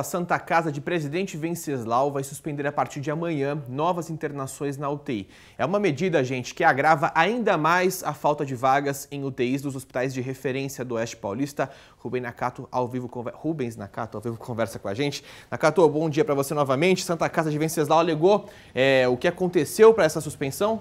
A Santa Casa de Presidente Venceslau vai suspender a partir de amanhã novas internações na UTI. É uma medida, gente, que agrava ainda mais a falta de vagas em UTIs dos hospitais de referência do Oeste Paulista. Rubens Nakato ao vivo, Rubens Nakato, ao vivo conversa com a gente. Nakato, bom dia para você novamente. Santa Casa de Venceslau alegou é, o que aconteceu para essa suspensão?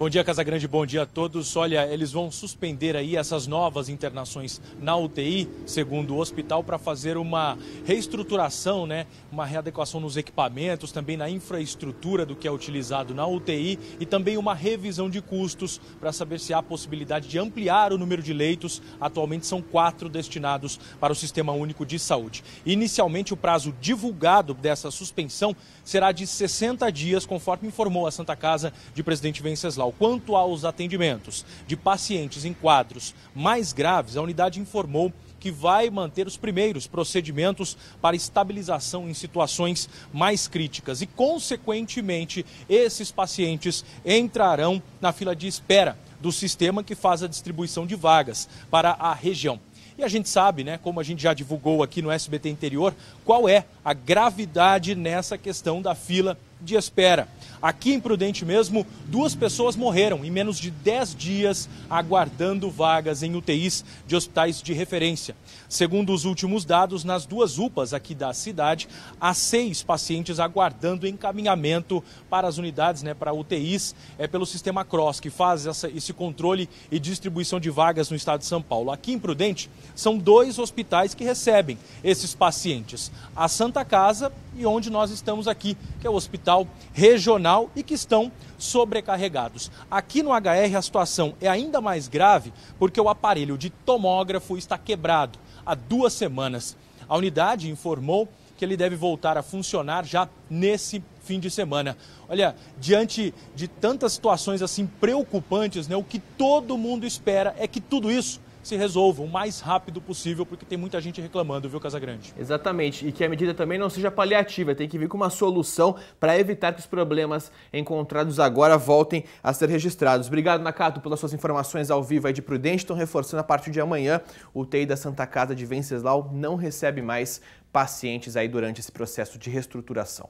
Bom dia, Casa Grande, bom dia a todos. Olha, eles vão suspender aí essas novas internações na UTI, segundo o hospital, para fazer uma reestruturação, né? Uma readequação nos equipamentos, também na infraestrutura do que é utilizado na UTI e também uma revisão de custos para saber se há possibilidade de ampliar o número de leitos. Atualmente são quatro destinados para o Sistema Único de Saúde. Inicialmente, o prazo divulgado dessa suspensão será de 60 dias, conforme informou a Santa Casa de presidente Venceslau quanto aos atendimentos de pacientes em quadros mais graves, a unidade informou que vai manter os primeiros procedimentos para estabilização em situações mais críticas. E, consequentemente, esses pacientes entrarão na fila de espera do sistema que faz a distribuição de vagas para a região. E a gente sabe, né, como a gente já divulgou aqui no SBT Interior, qual é a gravidade nessa questão da fila de espera. Aqui em Prudente mesmo, duas pessoas morreram em menos de 10 dias aguardando vagas em UTIs de hospitais de referência. Segundo os últimos dados, nas duas UPAs aqui da cidade, há seis pacientes aguardando encaminhamento para as unidades, né, para UTIs, é pelo sistema CROSS, que faz essa, esse controle e distribuição de vagas no estado de São Paulo. Aqui em Prudente, são dois hospitais que recebem esses pacientes: a Santa Casa e onde nós estamos aqui, que é o hospital regional e que estão sobrecarregados. Aqui no HR a situação é ainda mais grave porque o aparelho de tomógrafo está quebrado há duas semanas. A unidade informou que ele deve voltar a funcionar já nesse fim de semana. Olha, diante de tantas situações assim preocupantes, né, o que todo mundo espera é que tudo isso se resolva o mais rápido possível, porque tem muita gente reclamando, viu, Casagrande? Exatamente, e que a medida também não seja paliativa, tem que vir com uma solução para evitar que os problemas encontrados agora voltem a ser registrados. Obrigado, Nakato, pelas suas informações ao vivo aí de Prudente. Estão reforçando a partir de amanhã, o TI da Santa Casa de Venceslau não recebe mais pacientes aí durante esse processo de reestruturação.